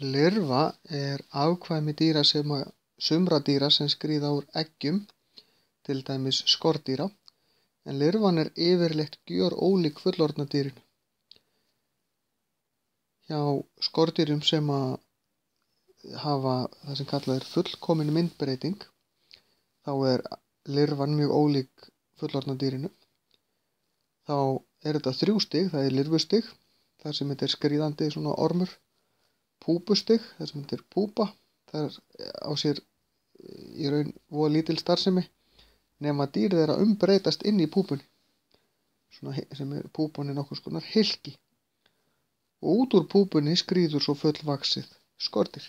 Lirfa er afkvæmi dýra sem að sumra dýra sem skrýða úr eggjum, til dæmis skordýra, en lirfan er yfirleitt gjör ólík fullorðna dýrin. Hjá skordýrum sem að hafa það sem kallað er fullkomin myndbreyting, þá er lirfan mjög ólík fullorðna dýrinu. Þá er þetta þrjú stig, það er lirfustig, þar sem þetta er skrýðandi svona ormur púbustig, það sem heitir púpa það er á sér eh, í raun voða lítil starfsemi nema dýr þeirra umbreytast inn í púpunni Svona, sem er púpunni nokkur skonar helgi og út úr púpunni skrýður svo fullvaksið skortir